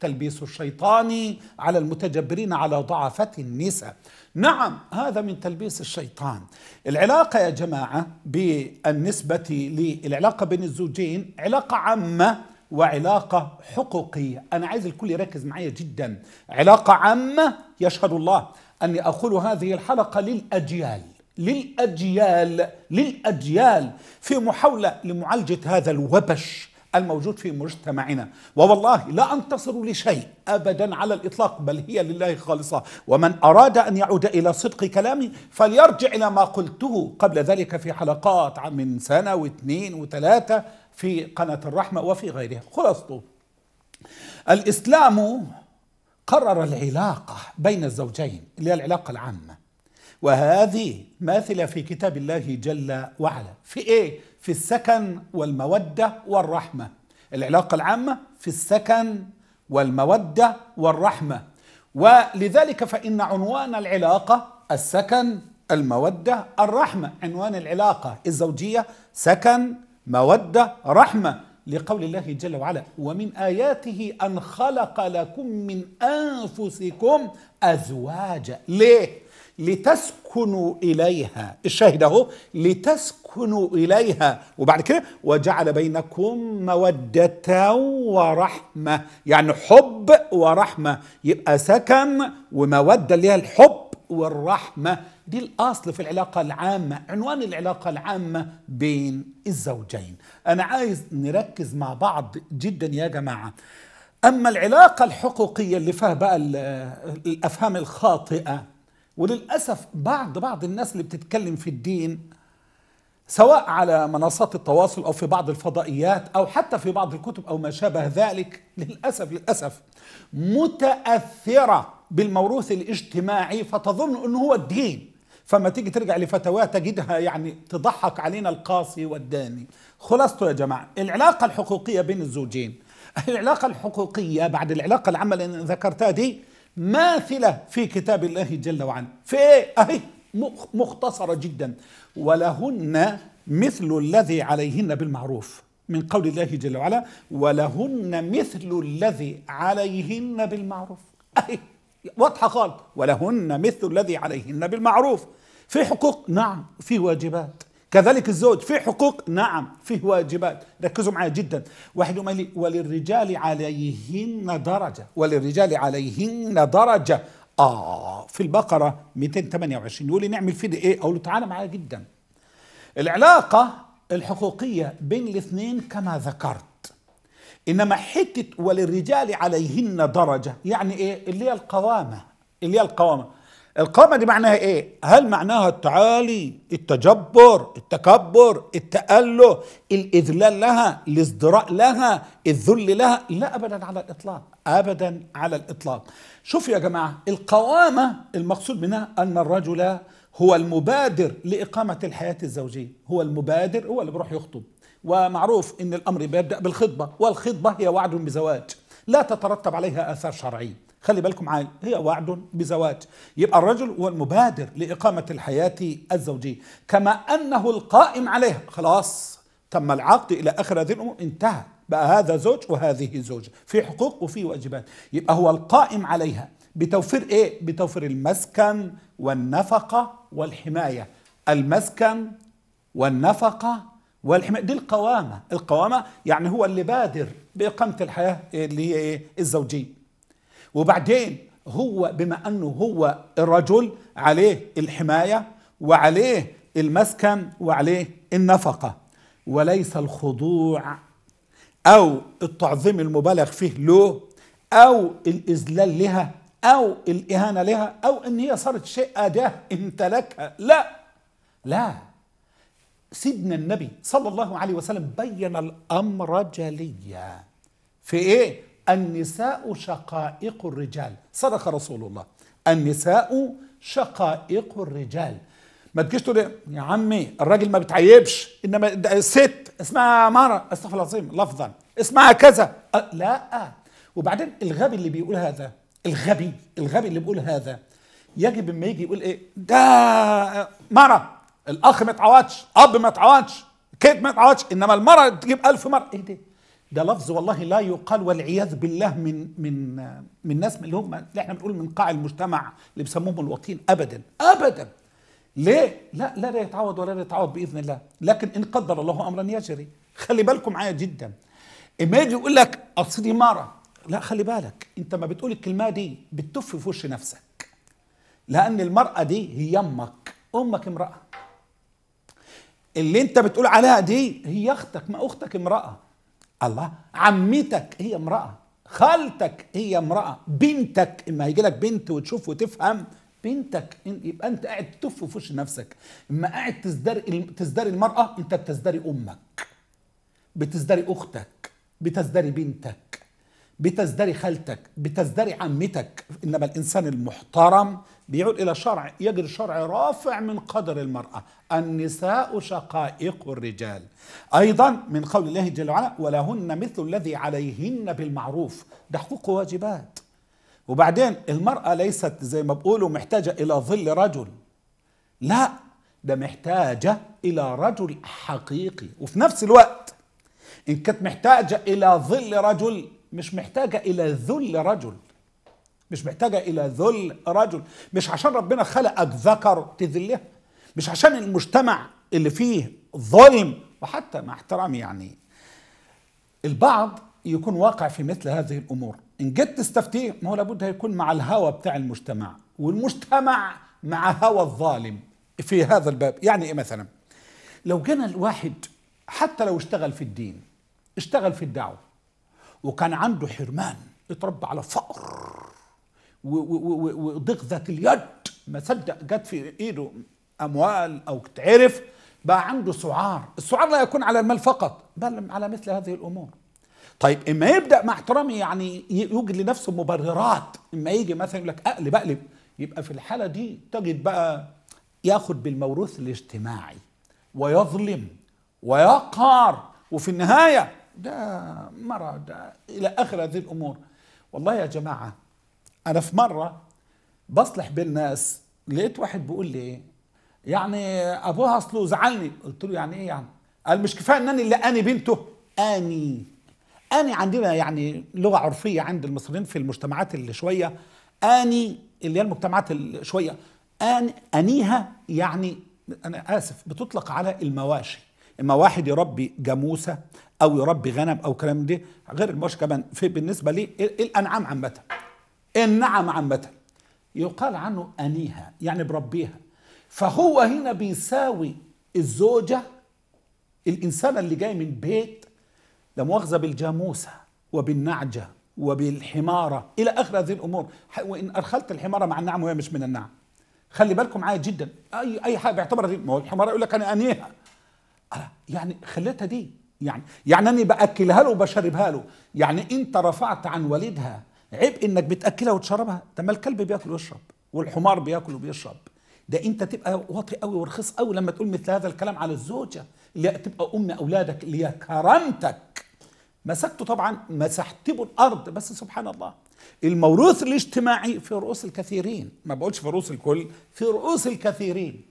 تلبيس الشيطان على المتجبرين على ضعفة النساء نعم هذا من تلبيس الشيطان العلاقة يا جماعة بالنسبة للعلاقة بين الزوجين علاقة عامة وعلاقة حقوقية أنا عايز الكل يركز معايا جدا علاقة عامة يشهد الله أني أقول هذه الحلقة للأجيال للأجيال للأجيال في محاولة لمعالجة هذا الوبش الموجود في مجتمعنا ووالله لا أنتصر لشيء أبدا على الإطلاق بل هي لله خالصة ومن أراد أن يعود إلى صدق كلامي فليرجع إلى ما قلته قبل ذلك في حلقات من سنة واثنين وثلاثة في قناة الرحمة وفي غيرها خلاصته الإسلام قرر العلاقة بين الزوجين اللي هي العلاقة العامة وهذه ماثلة في كتاب الله جل وعلا في إيه؟ في السكن والمودة والرحمة العلاقة العامة في السكن والمودة والرحمة ولذلك فإن عنوان العلاقة السكن المودة الرحمة عنوان العلاقة الزوجية سكن مودة رحمة لقول الله جل وعلا ومن آياته أن خلق لكم من أنفسكم أزواجا ليه؟ لتسكنوا إليها الشاهد أهو لتسكنوا إليها وبعد كده وجعل بينكم مودة ورحمة يعني حب ورحمة يبقى سكن ومودة اللي هي الحب والرحمة دي الأصل في العلاقة العامة عنوان العلاقة العامة بين الزوجين أنا عايز نركز مع بعض جدا يا جماعة أما العلاقة الحقوقية اللي فيها بقى الأفهام الخاطئة وللأسف بعض بعض الناس اللي بتتكلم في الدين سواء على منصات التواصل أو في بعض الفضائيات أو حتى في بعض الكتب أو ما شابه ذلك للأسف للأسف متأثرة بالموروث الاجتماعي فتظن أنه هو الدين فما تيجي ترجع لفتواه تجدها يعني تضحك علينا القاصي والداني خلاصته يا جماعة العلاقة الحقوقية بين الزوجين العلاقة الحقوقية بعد العلاقة العامة اللي ذكرتها دي ماثلة في كتاب الله جل وعلا في ايه اهي مختصرة جدا ولهن مثل الذي عليهن بالمعروف من قول الله جل وعلا ولهن مثل الذي عليهن بالمعروف اهي واضحة خالص ولهن مثل الذي عليهن بالمعروف في حقوق نعم في واجبات كذلك الزوج في حقوق نعم فيه واجبات ركزوا معي جدا واحد يقول وللرجال عليهن درجة وللرجال عليهن درجة آه في البقرة 228 يقول لي نعمل فيه إيه أقول له تعالى معايا جدا العلاقة الحقوقية بين الاثنين كما ذكرت إنما حتة وللرجال عليهن درجة يعني إيه اللي هي القوامة اللي هي القوامة القامة دي معناها ايه؟ هل معناها التعالي، التجبر، التكبر، التأله، الإذلال لها، الازدراء لها، الذل لها؟ لا أبدا على الإطلاق، أبدا على الإطلاق. شوفوا يا جماعة القوامة المقصود منها أن الرجل هو المبادر لإقامة الحياة الزوجية، هو المبادر هو اللي بيروح يخطب، ومعروف أن الأمر بيبدأ بالخطبة، والخطبة هي وعد بزواج، لا تترتب عليها آثار شرعية. خلي بالكم معايا هي وعد بزواج يبقى الرجل هو المبادر لإقامة الحياة الزوجية كما أنه القائم عليها خلاص تم العقد إلى آخر هذه الأمور انتهى بقى هذا زوج وهذه زوجة في حقوق وفي واجبات يبقى هو القائم عليها بتوفير إيه؟ بتوفير المسكن والنفقة والحماية المسكن والنفقة والحماية دي القوامة القوامة يعني هو اللي بادر بإقامة الحياة اللي هي إيه؟ الزوجية وبعدين هو بما أنه هو الرجل عليه الحماية وعليه المسكن وعليه النفقة وليس الخضوع أو التعظيم المبالغ فيه له أو الإذلال لها أو الإهانة لها أو إن هي صارت شيء أداة امتلكها لا لا سيدنا النبي صلى الله عليه وسلم بين الأمر جليا في إيه؟ النساء شقائق الرجال صدق رسول الله النساء شقائق الرجال ما تجيش تقول يا عمي الراجل ما بتعيبش انما ست اسمها مره استغفر العظيم لفظا اسمها كذا أه، لا وبعدين الغبي اللي بيقول هذا الغبي الغبي اللي بيقول هذا يجب اما يجي يقول ايه ده مره الاخ ما يتعوضش اب ما يتعوضش كيت ما يتعوضش انما المره تجيب ألف مره ايه ده ده لفظ والله لا يقال والعياذ بالله من من من ناس اللي هم اللي احنا بنقول من قاع المجتمع اللي بيسموهم الواطين ابدا ابدا ليه؟ لا لا يتعوض ولا يتعوض باذن الله، لكن ان قدر الله امرا يجري، خلي بالكم معايا جدا. اما يجي يقول لك اصل اماره، لا خلي بالك انت ما بتقول الكلمه دي بتف في وش نفسك. لان المراه دي هي امك، امك امراه. اللي انت بتقول عليها دي هي اختك ما اختك امراه، الله عمتك هي امرأة خالتك هي امرأة بنتك اما هيجي لك بنت وتشوف وتفهم بنتك يبقى انت قاعد تف في وش نفسك اما قاعد تزدري تزدري المرأة انت بتزدري امك بتزدري اختك بتزدري بنتك بتزدري خالتك بتزدري عمتك انما الانسان المحترم بيعود الى شرع يجري شرع رافع من قدر المراه النساء شقائق الرجال ايضا من قول الله جل وعلا ولهن مثل الذي عليهن بالمعروف ده حقوق وواجبات وبعدين المراه ليست زي ما بقولوا محتاجه الى ظل رجل لا ده محتاجه الى رجل حقيقي وفي نفس الوقت ان كانت محتاجه الى ظل رجل مش محتاجة إلى ذل رجل مش محتاجة إلى ذل رجل مش عشان ربنا خلقك ذكر تذله مش عشان المجتمع اللي فيه ظلم وحتى مع احترامي يعني البعض يكون واقع في مثل هذه الأمور إن جيت تستفتيه ما هو لابد هيكون مع الهوى بتاع المجتمع والمجتمع مع هوى الظالم في هذا الباب يعني إيه مثلا لو جينا الواحد حتى لو اشتغل في الدين اشتغل في الدعوة وكان عنده حرمان اتربى على فقر وضيق ذات اليد ما صدق جت في ايده اموال او تعرف بقى عنده سعار السعار لا يكون على المال فقط بل على مثل هذه الامور طيب اما يبدا مع احترامي يعني يوجد لنفسه مبررات اما يجي مثلا يقول لك اقلب اقلب يبقى في الحاله دي تجد بقى ياخد بالموروث الاجتماعي ويظلم ويقهر وفي النهايه ده مرض الى اخر هذه الامور والله يا جماعه انا في مره بصلح بين ناس لقيت واحد بيقول لي يعني ابوها اصله زعلني قلت له يعني ايه يعني قال مش كفايه ان انا اللي اني بنته اني اني عندنا يعني لغه عرفيه عند المصريين في المجتمعات اللي شويه اني اللي هي المجتمعات اللي شويه اني أنيها يعني أنا آسف بتطلق على المواشي واحد يربي جاموسة او يربي غنم او كلام دي غير المواشي كمان في بالنسبه لي الانعام عامه النعم عامه يقال عنه انيها يعني بربيها فهو هنا بيساوي الزوجه الانسان اللي جاي من بيت لا مؤاخذه بالجاموسه وبالنعجه وبالحماره الى اخر هذه الامور وان ادخلت الحماره مع النعم وهي مش من النعم خلي بالكم معايا جدا اي اي حاجه بيعتبرها دي ما هو الحماره يقول لك انا انيها يعني خليتها دي يعني يعني انا باكلها له وبشربها له يعني انت رفعت عن والدها عيب انك بتاكلها وتشربها طب ما الكلب بياكل ويشرب والحمار بياكل وبيشرب ده انت تبقى واطي قوي ورخيص قوي لما تقول مثل هذا الكلام على الزوجه اللي تبقى ام اولادك اللي هي كرامتك مسكته طبعا مسحتبه الارض بس سبحان الله الموروث الاجتماعي في رؤوس الكثيرين ما بقولش في رؤوس الكل في رؤوس الكثيرين